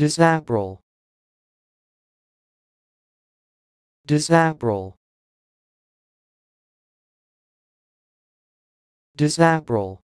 Disabral. Disabral. Disabral.